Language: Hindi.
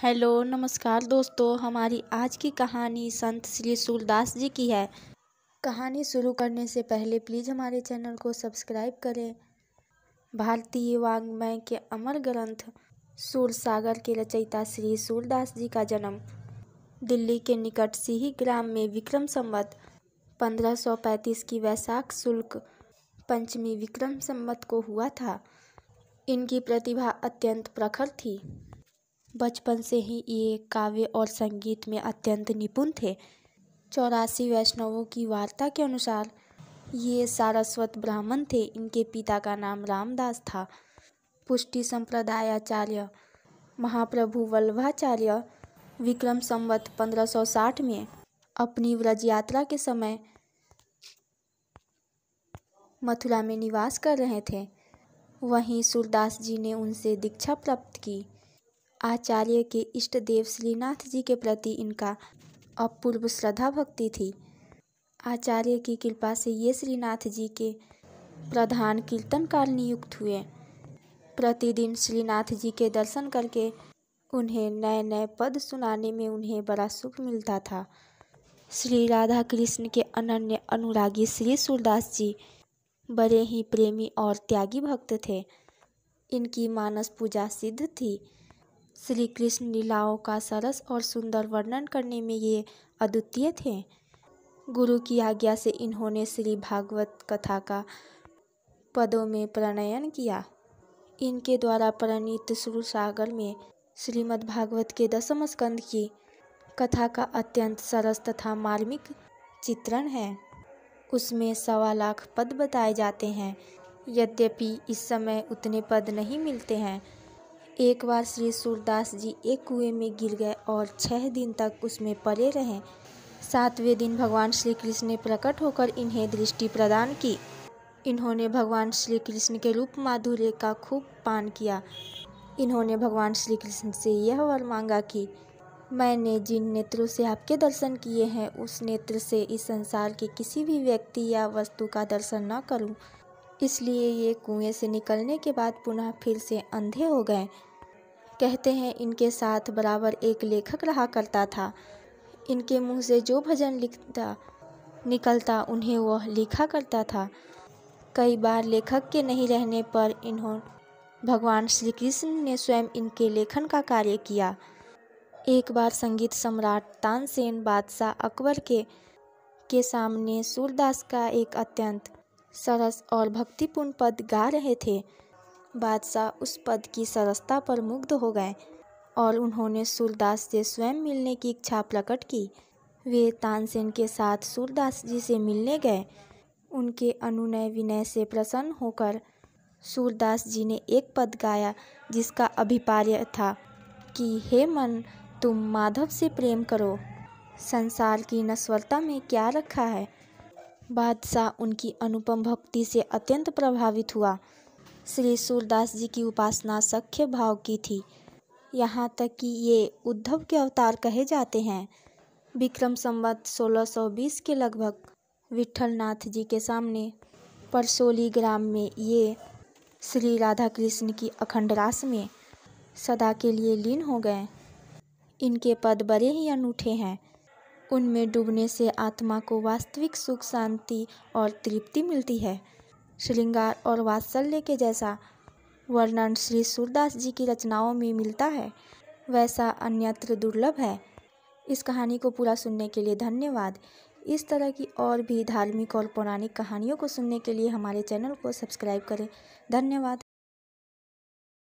हेलो नमस्कार दोस्तों हमारी आज की कहानी संत श्री सूरदास जी की है कहानी शुरू करने से पहले प्लीज़ हमारे चैनल को सब्सक्राइब करें भारतीय वाङ्मय के अमर ग्रंथ सूर सागर के रचयिता श्री सूरदास जी का जन्म दिल्ली के निकट सीही ग्राम में विक्रम संवत 1535 की वैशाख शुल्क पंचमी विक्रम संवत को हुआ था इनकी प्रतिभा अत्यंत प्रखर थी बचपन से ही ये काव्य और संगीत में अत्यंत निपुण थे चौरासी वैष्णवों की वार्ता के अनुसार ये सारस्वत ब्राह्मण थे इनके पिता का नाम रामदास था पुष्टि संप्रदायाचार्य महाप्रभु वल्लभाचार्य विक्रम संवत 1560 में अपनी व्रज यात्रा के समय मथुरा में निवास कर रहे थे वहीं सूरदास जी ने उनसे दीक्षा प्राप्त की आचार्य के इष्ट देव श्रीनाथ जी के प्रति इनका अपूर्व श्रद्धा भक्ति थी आचार्य की कृपा से ये श्रीनाथ जी के प्रधान कीर्तनकार नियुक्त हुए प्रतिदिन श्रीनाथ जी के दर्शन करके उन्हें नए नए पद सुनाने में उन्हें बड़ा सुख मिलता था श्री राधा कृष्ण के अनन्य अनुरागी श्री सूरदास जी बड़े ही प्रेमी और त्यागी भक्त थे इनकी मानस पूजा सिद्ध थी श्री कृष्ण लीलाओं का सरस और सुंदर वर्णन करने में ये अद्वितीय थे गुरु की आज्ञा से इन्होंने श्री भागवत कथा का पदों में प्रणयन किया इनके द्वारा प्रणीत सुरु सागर में श्रीमद् भागवत के दसम स्कंद की कथा का अत्यंत सरस तथा मार्मिक चित्रण है उसमें सवा लाख पद बताए जाते हैं यद्यपि इस समय उतने पद नहीं मिलते हैं एक बार श्री सूरदास जी एक कुएं में गिर गए और छः दिन तक उसमें पड़े रहे सातवें दिन भगवान श्री कृष्ण ने प्रकट होकर इन्हें दृष्टि प्रदान की इन्होंने भगवान श्री कृष्ण के रूप माधुर्य का खूब पान किया इन्होंने भगवान श्री कृष्ण से यह वर मांगा कि मैंने जिन नेत्रों से आपके दर्शन किए हैं उस नेत्र से इस संसार के किसी भी व्यक्ति या वस्तु का दर्शन न करूं इसलिए ये कुएं से निकलने के बाद पुनः फिर से अंधे हो गए कहते हैं इनके साथ बराबर एक लेखक रहा करता था इनके मुंह से जो भजन लिखता निकलता उन्हें वह लिखा करता था कई बार लेखक के नहीं रहने पर इन्हों भगवान श्री कृष्ण ने स्वयं इनके लेखन का कार्य किया एक बार संगीत सम्राट तानसेन बादशाह अकबर के के सामने सूरदास का एक अत्यंत सरस और भक्तिपूर्ण पद गा रहे थे बादशाह उस पद की सरसता पर मुग्ध हो गए और उन्होंने सूरदास से स्वयं मिलने की इच्छा प्रकट की वे तानसेन के साथ सूरदास जी से मिलने गए उनके अनुनय विनय से प्रसन्न होकर सूरदास जी ने एक पद गाया जिसका अभिपार्य था कि हे मन तुम माधव से प्रेम करो संसार की नस्वरता में क्या रखा है बादशाह उनकी अनुपम भक्ति से अत्यंत प्रभावित हुआ श्री सूरदास जी की उपासना सख्य भाव की थी यहाँ तक कि ये उद्धव के अवतार कहे जाते हैं विक्रम संवत 1620 के लगभग विठलनाथ जी के सामने परसोली ग्राम में ये श्री राधा कृष्ण की अखंड रास में सदा के लिए लीन हो गए इनके पद बड़े ही अनूठे हैं उनमें डूबने से आत्मा को वास्तविक सुख शांति और तृप्ति मिलती है श्रृंगार और वात्सल्य के जैसा वर्णन श्री सूरदास जी की रचनाओं में मिलता है वैसा अन्यत्र दुर्लभ है इस कहानी को पूरा सुनने के लिए धन्यवाद इस तरह की और भी धार्मिक और पौराणिक कहानियों को सुनने के लिए हमारे चैनल को सब्सक्राइब करें धन्यवाद